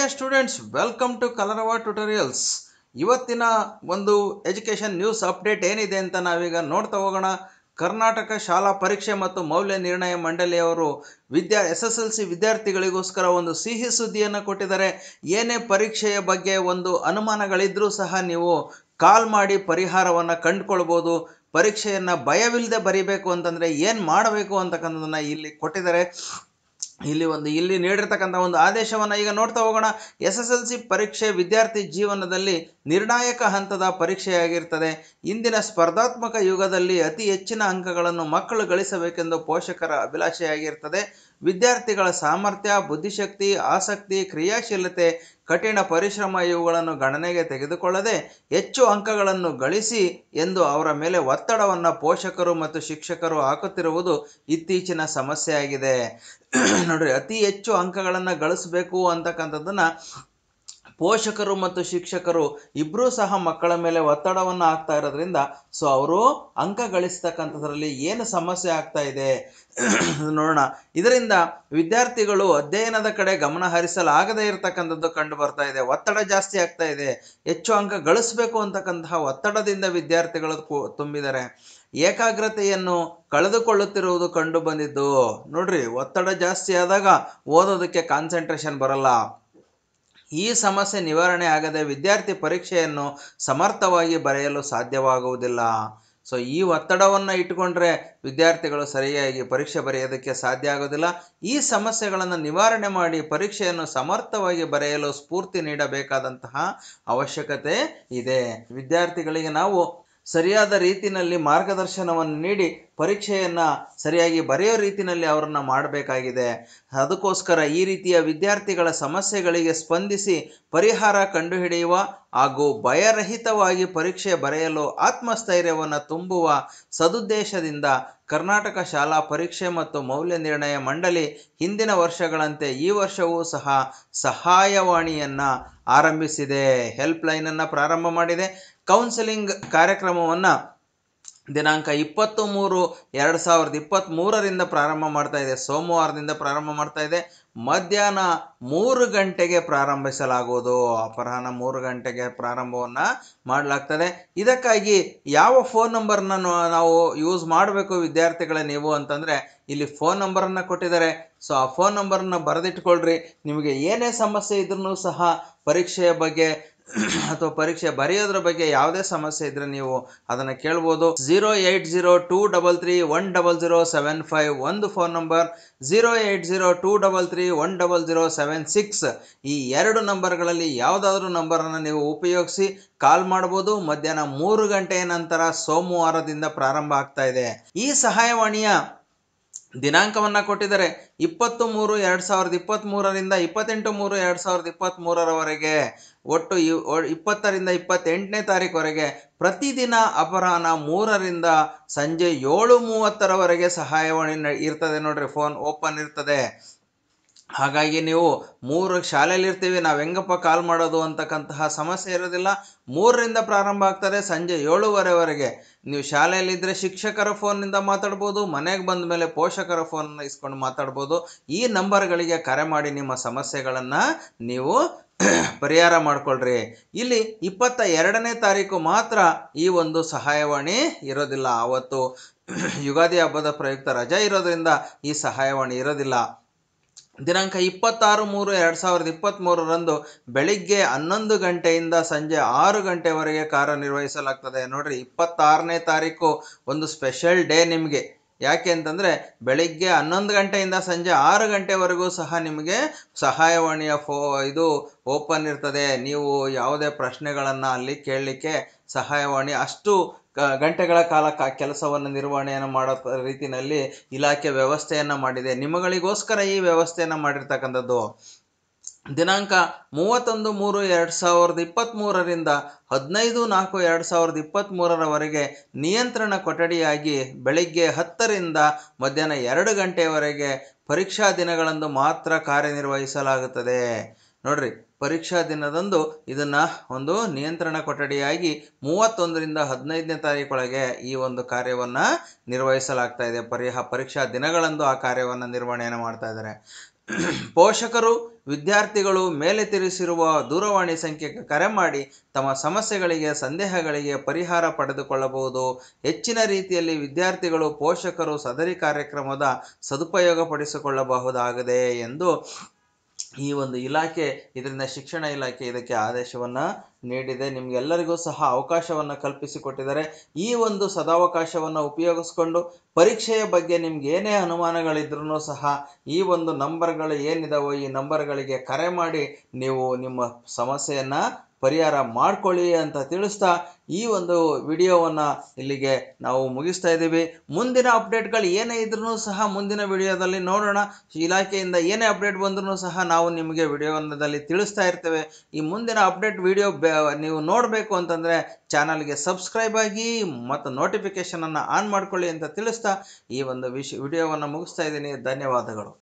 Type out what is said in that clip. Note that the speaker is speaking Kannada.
dear students welcome to Kalarava tutorials ಇವತ್ತಿನ ಒಂದು ಎಜುಕೇಷನ್ ನ್ಯೂಸ್ ಅಪ್ಡೇಟ್ ಏನಿದೆ ಅಂತ ನಾವೀಗ ನೋಡ್ತಾ ಹೋಗೋಣ ಕರ್ನಾಟಕ ಶಾಲಾ ಪರೀಕ್ಷೆ ಮತ್ತು ಮೌಲ್ಯ ನಿರ್ಣಯ ಮಂಡಳಿಯವರು ವಿದ್ಯಾ ಎಸ್ ಎಸ್ ಎಲ್ ಸಿ ವಿದ್ಯಾರ್ಥಿಗಳಿಗೋಸ್ಕರ ಒಂದು ಸಿಹಿ ಸುದ್ದಿಯನ್ನು ಕೊಟ್ಟಿದ್ದಾರೆ ಏನೇ ಪರೀಕ್ಷೆಯ ಬಗ್ಗೆ ಒಂದು ಅನುಮಾನಗಳಿದ್ದರೂ ಸಹ ನೀವು ಕಾಲ್ ಮಾಡಿ ಪರಿಹಾರವನ್ನು ಕಂಡುಕೊಳ್ಬೋದು ಪರೀಕ್ಷೆಯನ್ನು ಭಯವಿಲ್ಲದೆ ಬರೀಬೇಕು ಅಂತಂದರೆ ಏನು ಮಾಡಬೇಕು ಅಂತಕ್ಕಂಥದ್ದನ್ನು ಇಲ್ಲಿ ಕೊಟ್ಟಿದ್ದಾರೆ ಇಲ್ಲಿ ಒಂದು ಇಲ್ಲಿ ನೀಡಿರ್ತಕ್ಕಂಥ ಒಂದು ಆದೇಶವನ್ನು ಈಗ ನೋಡ್ತಾ ಹೋಗೋಣ ಎಸ್ ಎಸ್ ಎಲ್ ಸಿ ಪರೀಕ್ಷೆ ವಿದ್ಯಾರ್ಥಿ ಜೀವನದಲ್ಲಿ ನಿರ್ಣಾಯಕ ಹಂತದ ಪರೀಕ್ಷೆಯಾಗಿರ್ತದೆ ಇಂದಿನ ಸ್ಪರ್ಧಾತ್ಮಕ ಯುಗದಲ್ಲಿ ಅತಿ ಹೆಚ್ಚಿನ ಅಂಕಗಳನ್ನು ಮಕ್ಕಳು ಗಳಿಸಬೇಕೆಂದು ಪೋಷಕರ ಅಭಿಲಾಷೆಯಾಗಿರ್ತದೆ ವಿದ್ಯಾರ್ಥಿಗಳ ಸಾಮರ್ಥ್ಯ ಬುದ್ಧಿಶಕ್ತಿ ಆಸಕ್ತಿ ಕ್ರಿಯಾಶೀಲತೆ ಕಠಿಣ ಪರಿಶ್ರಮ ಇವುಗಳನ್ನು ಗಣನೆಗೆ ತೆಗೆದುಕೊಳ್ಳದೆ ಹೆಚ್ಚು ಅಂಕಗಳನ್ನು ಗಳಿಸಿ ಎಂದು ಅವರ ಮೇಲೆ ಒತ್ತಡವನ್ನು ಪೋಷಕರು ಮತ್ತು ಶಿಕ್ಷಕರು ಹಾಕುತ್ತಿರುವುದು ಇತ್ತೀಚಿನ ಸಮಸ್ಯೆಯಾಗಿದೆ ನೋಡ್ರಿ ಅತಿ ಹೆಚ್ಚು ಅಂಕಗಳನ್ನು ಗಳಿಸಬೇಕು ಅಂತಕ್ಕಂಥದ್ದನ್ನು ಪೋಷಕರು ಮತ್ತು ಶಿಕ್ಷಕರು ಇಬ್ಬರೂ ಸಹ ಮಕ್ಕಳ ಮೇಲೆ ಒತ್ತಡವನ್ನು ಹಾಕ್ತಾ ಇರೋದ್ರಿಂದ ಸೊ ಅವರು ಅಂಕ ಗಳಿಸ್ತಕ್ಕಂಥದ್ರಲ್ಲಿ ಏನು ಸಮಸ್ಯೆ ಆಗ್ತಾ ಇದೆ ನೋಡೋಣ ಇದರಿಂದ ವಿದ್ಯಾರ್ಥಿಗಳು ಅಧ್ಯಯನದ ಕಡೆ ಗಮನ ಹರಿಸಲಾಗದೇ ಇರತಕ್ಕಂಥದ್ದು ಕಂಡು ಬರ್ತಾ ಇದೆ ಒತ್ತಡ ಜಾಸ್ತಿ ಆಗ್ತಾ ಇದೆ ಹೆಚ್ಚು ಅಂಕ ಗಳಿಸ್ಬೇಕು ಅಂತಕ್ಕಂತಹ ಒತ್ತಡದಿಂದ ವಿದ್ಯಾರ್ಥಿಗಳು ತುಂಬಿದ್ದಾರೆ ಏಕಾಗ್ರತೆಯನ್ನು ಕಳೆದುಕೊಳ್ಳುತ್ತಿರುವುದು ಕಂಡು ಬಂದಿದ್ದು ನೋಡ್ರಿ ಒತ್ತಡ ಜಾಸ್ತಿ ಆದಾಗ ಓದೋದಕ್ಕೆ ಕಾನ್ಸಂಟ್ರೇಷನ್ ಬರಲ್ಲ ಈ ಸಮಸ್ಯೆ ನಿವಾರಣೆ ಆಗದೆ ವಿದ್ಯಾರ್ಥಿ ಪರೀಕ್ಷೆಯನ್ನು ಸಮರ್ಥವಾಗಿ ಬರೆಯಲು ಸಾಧ್ಯವಾಗುವುದಿಲ್ಲ ಸೊ ಈ ಒತ್ತಡವನ್ನು ಇಟ್ಟುಕೊಂಡ್ರೆ ವಿದ್ಯಾರ್ಥಿಗಳು ಸರಿಯಾಗಿ ಪರೀಕ್ಷೆ ಬರೆಯೋದಕ್ಕೆ ಸಾಧ್ಯ ಆಗೋದಿಲ್ಲ ಈ ಸಮಸ್ಯೆಗಳನ್ನು ನಿವಾರಣೆ ಮಾಡಿ ಪರೀಕ್ಷೆಯನ್ನು ಸಮರ್ಥವಾಗಿ ಬರೆಯಲು ಸ್ಫೂರ್ತಿ ನೀಡಬೇಕಾದಂತಹ ಅವಶ್ಯಕತೆ ಇದೆ ವಿದ್ಯಾರ್ಥಿಗಳಿಗೆ ನಾವು ಸರಿಯಾದ ರೀತಿಯಲ್ಲಿ ಮಾರ್ಗದರ್ಶನವನ್ನು ನೀಡಿ ಪರೀಕ್ಷೆಯನ್ನು ಸರಿಯಾಗಿ ಬರೆಯೋ ರೀತಿಯಲ್ಲಿ ಅವರನ್ನು ಮಾಡಬೇಕಾಗಿದೆ ಅದಕ್ಕೋಸ್ಕರ ಈ ರೀತಿಯ ವಿದ್ಯಾರ್ಥಿಗಳ ಸಮಸ್ಯೆಗಳಿಗೆ ಸ್ಪಂದಿಸಿ ಪರಿಹಾರ ಕಂಡುಹಿಡಿಯುವ ಹಾಗೂ ಭಯರಹಿತವಾಗಿ ಪರೀಕ್ಷೆ ಬರೆಯಲು ಆತ್ಮಸ್ಥೈರ್ಯವನ್ನು ತುಂಬುವ ಸದುದ್ದೇಶದಿಂದ ಕರ್ನಾಟಕ ಶಾಲಾ ಪರೀಕ್ಷೆ ಮತ್ತು ಮೌಲ್ಯ ನಿರ್ಣಯ ಮಂಡಳಿ ಹಿಂದಿನ ವರ್ಷಗಳಂತೆ ಈ ವರ್ಷವೂ ಸಹ ಸಹಾಯವಾಣಿಯನ್ನು ಆರಂಭಿಸಿದೆ ಹೆಲ್ಪ್ಲೈನನ್ನು ಪ್ರಾರಂಭ ಮಾಡಿದೆ ಕೌನ್ಸಿಲಿಂಗ್ ಕಾರ್ಯಕ್ರಮವನ್ನು ದಿನಾಂಕ ಇಪ್ಪತ್ತು ಮೂರು ಎರಡು ಸಾವಿರದ ಇಪ್ಪತ್ತ್ಮೂರರಿಂದ ಪ್ರಾರಂಭ ಮಾಡ್ತಾ ಇದೆ ಸೋಮವಾರದಿಂದ ಪ್ರಾರಂಭ ಮಾಡ್ತಾ ಇದೆ ಮಧ್ಯಾಹ್ನ ಮೂರು ಗಂಟೆಗೆ ಪ್ರಾರಂಭಿಸಲಾಗುವುದು ಅಪರಾಹ್ನ ಮೂರು ಗಂಟೆಗೆ ಪ್ರಾರಂಭವನ್ನು ಮಾಡಲಾಗ್ತದೆ ಇದಕ್ಕಾಗಿ ಯಾವ ಫೋನ್ ನಂಬರ್ನ ನಾವು ಯೂಸ್ ಮಾಡಬೇಕು ವಿದ್ಯಾರ್ಥಿಗಳೇ ನೀವು ಅಂತಂದರೆ ಇಲ್ಲಿ ಫೋನ್ ನಂಬರನ್ನು ಕೊಟ್ಟಿದ್ದಾರೆ ಸೊ ಆ ಫೋನ್ ನಂಬರನ್ನು ಬರೆದಿಟ್ಕೊಳ್ರಿ ನಿಮಗೆ ಏನೇ ಸಮಸ್ಯೆ ಇದ್ರೂ ಸಹ ಪರೀಕ್ಷೆಯ ಬಗ್ಗೆ ಅಥವಾ ಪರೀಕ್ಷೆ ಬರೆಯೋದ್ರ ಬಗ್ಗೆ ಯಾವುದೇ ಸಮಸ್ಯೆ ಇದ್ರೆ ನೀವು ಅದನ್ನು ಕೇಳ್ಬೋದು zero eight zero two double three one double zero seven five ಒಂದು phone number zero eight zero two double three one double zero seven six ಈ ಎರಡು ನಂಬರ್ಗಳಲ್ಲಿ ಯಾವುದಾದ್ರೂ ನಂಬರನ್ನು ನೀವು ಉಪಯೋಗಿಸಿ ಕಾಲ್ ಮಾಡ್ಬೋದು ಮಧ್ಯಾಹ್ನ ಮೂರು ಗಂಟೆಯ ನಂತರ ಸೋಮವಾರದಿಂದ ಪ್ರಾರಂಭ ಆಗ್ತಾ ಇದೆ ಈ ಸಹಾಯವಾಣಿಯ ದಿನಾಂಕವನ್ನು ಕೊಟ್ಟಿದ್ದಾರೆ ಇಪ್ಪತ್ತು ಮೂರು ಎರಡು ಸಾವಿರದ ಇಪ್ಪತ್ತ್ಮೂರರಿಂದ ಇಪ್ಪತ್ತೆಂಟು ಮೂರು ಎರಡು ಸಾವಿರದ ಇಪ್ಪತ್ತ್ಮೂರರವರೆಗೆ ಒಟ್ಟು ಇಪ್ಪತ್ತರಿಂದ ಇಪ್ಪತ್ತೆಂಟನೇ ತಾರೀಕುವರೆಗೆ ಪ್ರತಿದಿನ ಅಪರಾಹ್ನ ಮೂರರಿಂದ ಸಂಜೆ ಏಳು ಮೂವತ್ತರವರೆಗೆ ಸಹಾಯವಾಣಿ ಇರ್ತದೆ ನೋಡಿರಿ ಫೋನ್ ಓಪನ್ ಇರ್ತದೆ ಹಾಗಾಗಿ ನೀವು ಮೂರು ಶಾಲೆಯಲ್ಲಿ ನಾವು ಹೆಂಗಪ್ಪ ಕಾಲ್ ಮಾಡೋದು ಅಂತಕ್ಕಂತಹ ಸಮಸ್ಯೆ ಇರೋದಿಲ್ಲ ಮೂರರಿಂದ ಪ್ರಾರಂಭ ಆಗ್ತಾರೆ ಸಂಜೆ ಏಳುವರೆವರೆಗೆ ನೀವು ಶಾಲೆಯಲ್ಲಿದ್ದರೆ ಶಿಕ್ಷಕರ ಫೋನಿಂದ ಮಾತಾಡ್ಬೋದು ಮನೆಗೆ ಬಂದ ಮೇಲೆ ಪೋಷಕರ ಫೋನ್ ಇಸ್ಕೊಂಡು ಮಾತಾಡ್ಬೋದು ಈ ನಂಬರ್ಗಳಿಗೆ ಕರೆ ಮಾಡಿ ನಿಮ್ಮ ಸಮಸ್ಯೆಗಳನ್ನು ನೀವು ಪರಿಹಾರ ಮಾಡಿಕೊಳ್ಳ್ರಿ ಇಲ್ಲಿ ಇಪ್ಪತ್ತ ಎರಡನೇ ತಾರೀಕು ಮಾತ್ರ ಈ ಒಂದು ಸಹಾಯವಾಣಿ ಇರೋದಿಲ್ಲ ಆವತ್ತು ಯುಗಾದಿ ಹಬ್ಬದ ಪ್ರಯುಕ್ತ ರಜೆ ಇರೋದರಿಂದ ಈ ಸಹಾಯವಾಣಿ ಇರೋದಿಲ್ಲ ದಿನಾಂಕ ಇಪ್ಪತ್ತಾರು ಮೂರು ಎರಡು ಸಾವಿರದ ಇಪ್ಪತ್ತ್ಮೂರರಂದು ಬೆಳಿಗ್ಗೆ ಹನ್ನೊಂದು ಗಂಟೆಯಿಂದ ಸಂಜೆ ಆರು ಗಂಟೆವರೆಗೆ ಕಾರ್ಯನಿರ್ವಹಿಸಲಾಗ್ತದೆ ನೋಡಿರಿ ಇಪ್ಪತ್ತಾರನೇ ತಾರೀಕು ಒಂದು ಸ್ಪೆಷಲ್ ಡೇ ನಿಮಗೆ ಯಾಕೆ ಅಂತಂದರೆ ಬೆಳಿಗ್ಗೆ ಹನ್ನೊಂದು ಗಂಟೆಯಿಂದ ಸಂಜೆ ಆರು ಗಂಟೆವರೆಗೂ ಸಹ ನಿಮಗೆ ಸಹಾಯವಾಣಿಯ ಫೋ ಇದು ಓಪನ್ ಇರ್ತದೆ ನೀವು ಯಾವುದೇ ಪ್ರಶ್ನೆಗಳನ್ನು ಅಲ್ಲಿ ಕೇಳಲಿಕ್ಕೆ ಸಹಾಯವಾಣಿ ಅಷ್ಟು ಗಂಟೆಗಳ ಕಾಲ ಕ ಕೆಲಸವನ್ನು ನಿರ್ವಹಣೆಯನ್ನು ಮಾಡೋ ರೀತಿಯಲ್ಲಿ ಇಲಾಖೆ ವ್ಯವಸ್ಥೆಯನ್ನು ಮಾಡಿದೆ ನಿಮಗಳಿಗೋಸ್ಕರ ಈ ವ್ಯವಸ್ಥೆಯನ್ನು ಮಾಡಿರ್ತಕ್ಕಂಥದ್ದು ದಿನಾಂಕ ಮೂವತ್ತೊಂದು ಮೂರು ಎರಡು ಸಾವಿರದ ಇಪ್ಪತ್ತ್ಮೂರರಿಂದ ಹದಿನೈದು ನಾಲ್ಕು ಎರಡು ಸಾವಿರದ ಇಪ್ಪತ್ತ್ಮೂರರವರೆಗೆ ನಿಯಂತ್ರಣ ಕೊಠಡಿಯಾಗಿ ಬೆಳಗ್ಗೆ ಹತ್ತರಿಂದ ಮಧ್ಯಾಹ್ನ ಎರಡು ಗಂಟೆಯವರೆಗೆ ಪರೀಕ್ಷಾ ದಿನಗಳಂದು ಮಾತ್ರ ಕಾರ್ಯನಿರ್ವಹಿಸಲಾಗುತ್ತದೆ ನೋಡ್ರಿ ಪರೀಕ್ಷಾ ದಿನದಂದು ಇದನ್ನು ಒಂದು ನಿಯಂತ್ರಣ ಕೊಠಡಿಯಾಗಿ ಮೂವತ್ತೊಂದರಿಂದ ಹದಿನೈದನೇ ತಾರೀಕೊಳಗೆ ಈ ಒಂದು ಕಾರ್ಯವನ್ನು ನಿರ್ವಹಿಸಲಾಗ್ತಾ ಇದೆ ಪರಿಹ ಪರೀಕ್ಷಾ ದಿನಗಳಂದು ಆ ಕಾರ್ಯವನ್ನು ನಿರ್ವಹಣೆಯನ್ನು ಮಾಡ್ತಾ ಇದ್ದಾರೆ ಪೋಷಕರು ವಿದ್ಯಾರ್ಥಿಗಳು ಮೇಲೆ ತಿರಿಸಿರುವ ದೂರವಾಣಿ ಸಂಖ್ಯೆಗೆ ಕರೆ ಮಾಡಿ ತಮ್ಮ ಸಮಸ್ಯೆಗಳಿಗೆ ಸಂದೇಹಗಳಿಗೆ ಪರಿಹಾರ ಪಡೆದುಕೊಳ್ಳಬಹುದು ಹೆಚ್ಚಿನ ರೀತಿಯಲ್ಲಿ ವಿದ್ಯಾರ್ಥಿಗಳು ಪೋಷಕರು ಸದರಿ ಕಾರ್ಯಕ್ರಮದ ಸದುಪಯೋಗ ಪಡಿಸಿಕೊಳ್ಳಬಹುದಾಗಿದೆ ಎಂದು ಈ ಒಂದು ಇಲಾಖೆ ಇದರಿಂದ ಶಿಕ್ಷಣ ಇಲಾಖೆ ಇದಕ್ಕೆ ಆದೇಶವನ್ನು ನೀಡಿದೆ ನಿಮಗೆಲ್ಲರಿಗೂ ಸಹ ಅವಕಾಶವನ್ನು ಕಲ್ಪಿಸಿಕೊಟ್ಟಿದ್ದಾರೆ ಈ ಒಂದು ಸದಾವಕಾಶವನ್ನು ಉಪಯೋಗಿಸ್ಕೊಂಡು ಪರೀಕ್ಷೆಯ ಬಗ್ಗೆ ನಿಮ್ಗೆ ಏನೇ ಅನುಮಾನಗಳಿದ್ರೂ ಸಹ ಈ ಒಂದು ನಂಬರ್ಗಳು ಏನಿದಾವೋ ಈ ನಂಬರ್ಗಳಿಗೆ ಕರೆ ಮಾಡಿ ನೀವು ನಿಮ್ಮ ಸಮಸ್ಯೆಯನ್ನು ಪರಿಹಾರ ಮಾಡಿಕೊಳ್ಳಿ ಅಂತ ತಿಳಿಸ್ತಾ ಈ ಒಂದು ವಿಡಿಯೋವನ್ನು ಇಲ್ಲಿಗೆ ನಾವು ಮುಗಿಸ್ತಾ ಇದ್ದೀವಿ ಮುಂದಿನ ಅಪ್ಡೇಟ್ಗಳು ಏನೇ ಇದ್ರೂ ಸಹ ಮುಂದಿನ ವಿಡಿಯೋದಲ್ಲಿ ನೋಡೋಣ ಇಲಾಖೆಯಿಂದ ಏನೇ ಅಪ್ಡೇಟ್ ಬಂದ್ರೂ ಸಹ ನಾವು ನಿಮಗೆ ವಿಡಿಯೋದಲ್ಲಿ ತಿಳಿಸ್ತಾ ಇರ್ತೇವೆ ಈ ಮುಂದಿನ ಅಪ್ಡೇಟ್ ವಿಡಿಯೋ ನೀವು ನೋಡಬೇಕು ಅಂತಂದರೆ ಚಾನಲ್ಗೆ ಸಬ್ಸ್ಕ್ರೈಬ್ ಆಗಿ ಮತ್ತು ನೋಟಿಫಿಕೇಷನನ್ನು ಆನ್ ಮಾಡಿಕೊಳ್ಳಿ ಅಂತ ತಿಳಿಸ್ತಾ ಈ ಒಂದು ವಿಶ್ ವಿಡಿಯೋವನ್ನು ಮುಗಿಸ್ತಾ ಇದ್ದೀನಿ ಧನ್ಯವಾದಗಳು